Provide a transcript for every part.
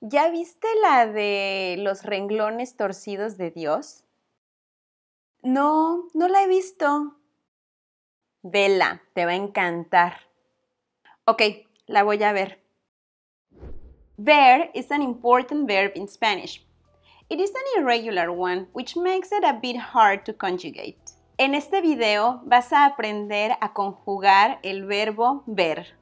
¿Ya viste la de los renglones torcidos de Dios? No, no la he visto. Vela, te va a encantar. Ok, la voy a ver. Ver is an important verb in Spanish. It is an irregular one, which makes it a bit hard to conjugate. En este video vas a aprender a conjugar el verbo ver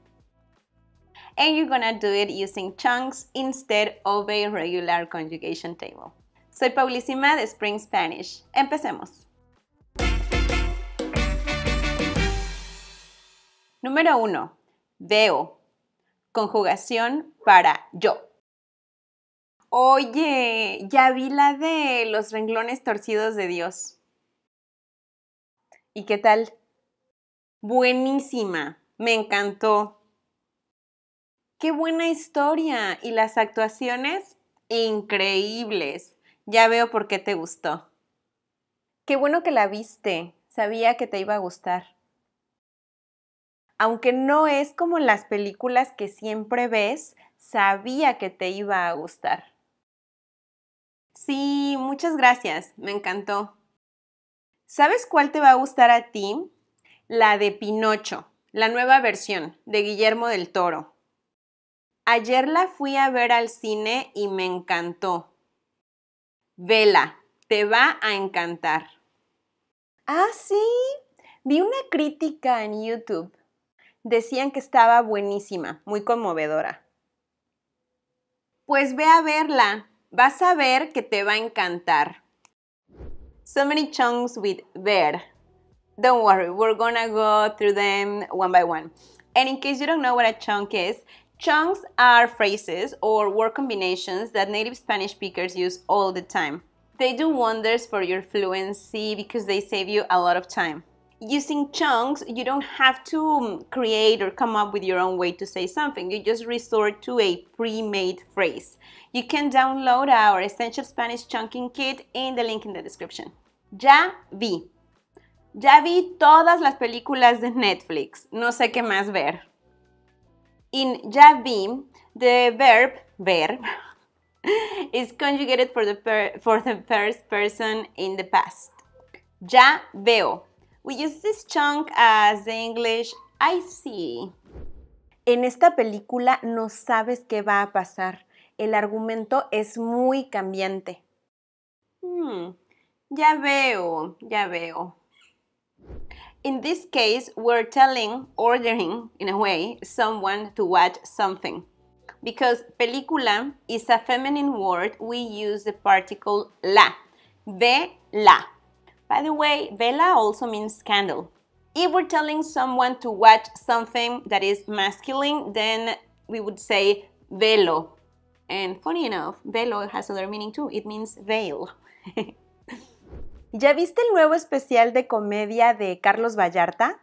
and you're gonna do it using chunks instead of a regular conjugation table. Soy Paulísima de Spring Spanish. Empecemos. Número 1. Veo. Conjugación para yo. Oye, ya vi la de los renglones torcidos de Dios. ¿Y qué tal? Buenísima, me encantó qué buena historia y las actuaciones increíbles. Ya veo por qué te gustó. Qué bueno que la viste, sabía que te iba a gustar. Aunque no es como las películas que siempre ves, sabía que te iba a gustar. Sí, muchas gracias, me encantó. ¿Sabes cuál te va a gustar a ti? La de Pinocho, la nueva versión de Guillermo del Toro. Ayer la fui a ver al cine y me encantó. Vela, te va a encantar. Ah, sí. Vi una crítica en YouTube. Decían que estaba buenísima, muy conmovedora. Pues ve a verla. Vas a ver que te va a encantar. So many chunks with ver. Don't worry, we're gonna go through them one by one. And in case you don't know what a chunk is, Chunks are phrases or word combinations that native Spanish speakers use all the time. They do wonders for your fluency because they save you a lot of time. Using chunks, you don't have to um, create or come up with your own way to say something. You just resort to a pre-made phrase. You can download our Essential Spanish Chunking Kit in the link in the description. Ya vi. Ya vi todas las películas de Netflix. No sé qué más ver. In Yavim, the verb verb is conjugated for the, for the first person in the past. Ya veo. We use this chunk as the English I see. En esta película no sabes qué va a pasar. El argumento es muy cambiante. Hmm, ya veo, ya veo. in this case, we're telling, ordering, in a way, someone to watch something. Because película is a feminine word, we use the particle la. la. By the way, vela also means candle. If we're telling someone to watch something that is masculine, then we would say velo. And funny enough, velo has other meaning too. It means veil. ¿Ya viste el nuevo especial de comedia de Carlos Vallarta?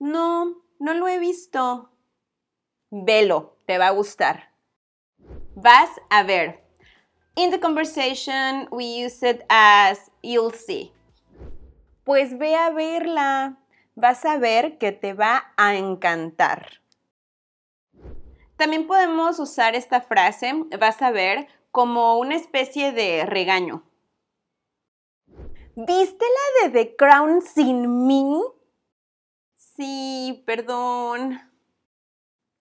No, no lo he visto. Velo, te va a gustar. Vas a ver. In the conversation we use it as you'll see. Pues ve a verla. Vas a ver que te va a encantar. También podemos usar esta frase, vas a ver, como una especie de regaño. ¿Viste la de The Crown sin mí? Sí, perdón.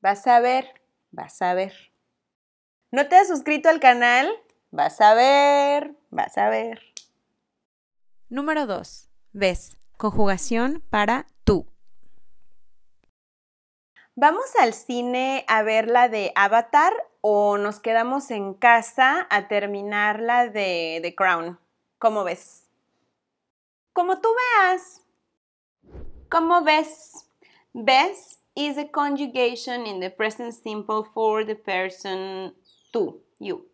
Vas a ver, vas a ver. ¿No te has suscrito al canal? Vas a ver, vas a ver. Número 2. Ves. Conjugación para tú. ¿Vamos al cine a ver la de Avatar o nos quedamos en casa a terminar la de The Crown? ¿Cómo ves? Como tú veas. Como ves. Ves is a conjugation in the present simple for the person tú, you.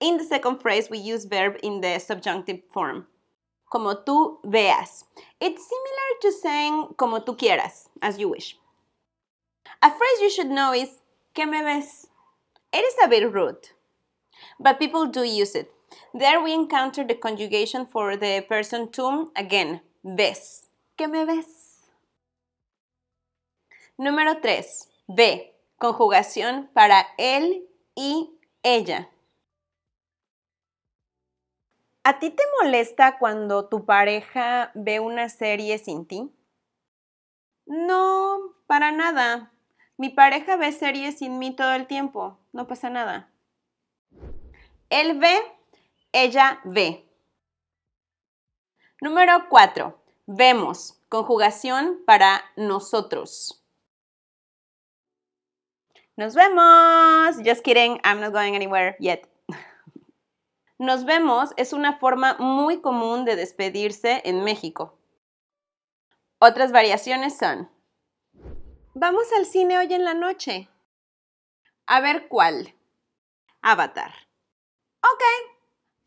In the second phrase, we use verb in the subjunctive form. Como tú veas. It's similar to saying como tú quieras, as you wish. A phrase you should know is que me ves. It is a bit rude, but people do use it. There we encounter the conjugation for the person to again. ¿Ves? ¿Qué me ves? Número 3. B. Conjugación para él y ella. ¿A ti te molesta cuando tu pareja ve una serie sin ti? No, para nada. Mi pareja ve series sin mí todo el tiempo. No pasa nada. Él ve ella ve. Número 4. Vemos. Conjugación para nosotros. Nos vemos. Just kidding. I'm not going anywhere yet. Nos vemos es una forma muy común de despedirse en México. Otras variaciones son. Vamos al cine hoy en la noche. A ver cuál. Avatar. Ok,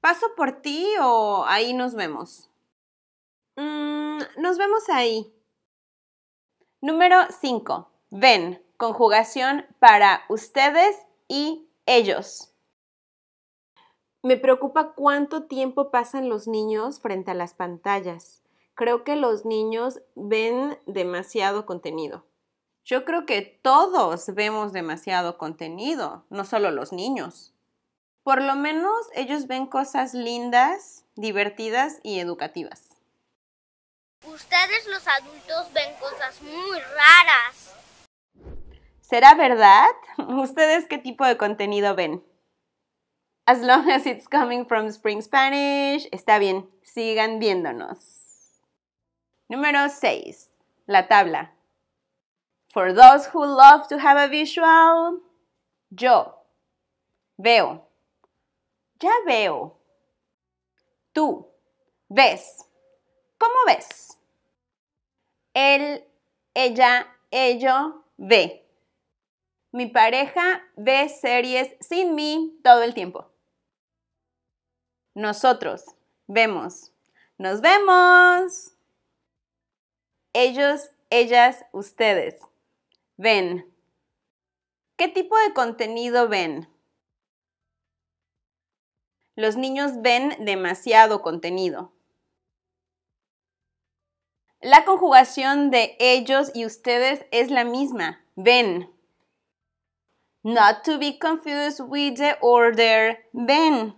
¿Paso por ti o ahí nos vemos? Mm, nos vemos ahí. Número 5. Ven. Conjugación para ustedes y ellos. Me preocupa cuánto tiempo pasan los niños frente a las pantallas. Creo que los niños ven demasiado contenido. Yo creo que todos vemos demasiado contenido, no solo los niños por lo menos ellos ven cosas lindas, divertidas y educativas. Ustedes los adultos ven cosas muy raras. ¿Será verdad? ¿Ustedes qué tipo de contenido ven? As long as it's coming from Spring Spanish, está bien, sigan viéndonos. Número 6. La tabla. For those who love to have a visual, yo veo ya veo. Tú. Ves. ¿Cómo ves? Él, ella, ello ve. Mi pareja ve series sin mí todo el tiempo. Nosotros vemos. Nos vemos. Ellos, ellas, ustedes. Ven. ¿Qué tipo de contenido ven? Los niños ven demasiado contenido. La conjugación de ellos y ustedes es la misma. Ven. Not to be confused with the order ven.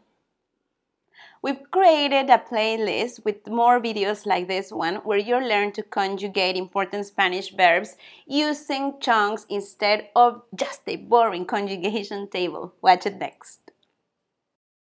We've created a playlist with more videos like this one where you'll learn to conjugate important Spanish verbs using chunks instead of just a boring conjugation table. Watch it next.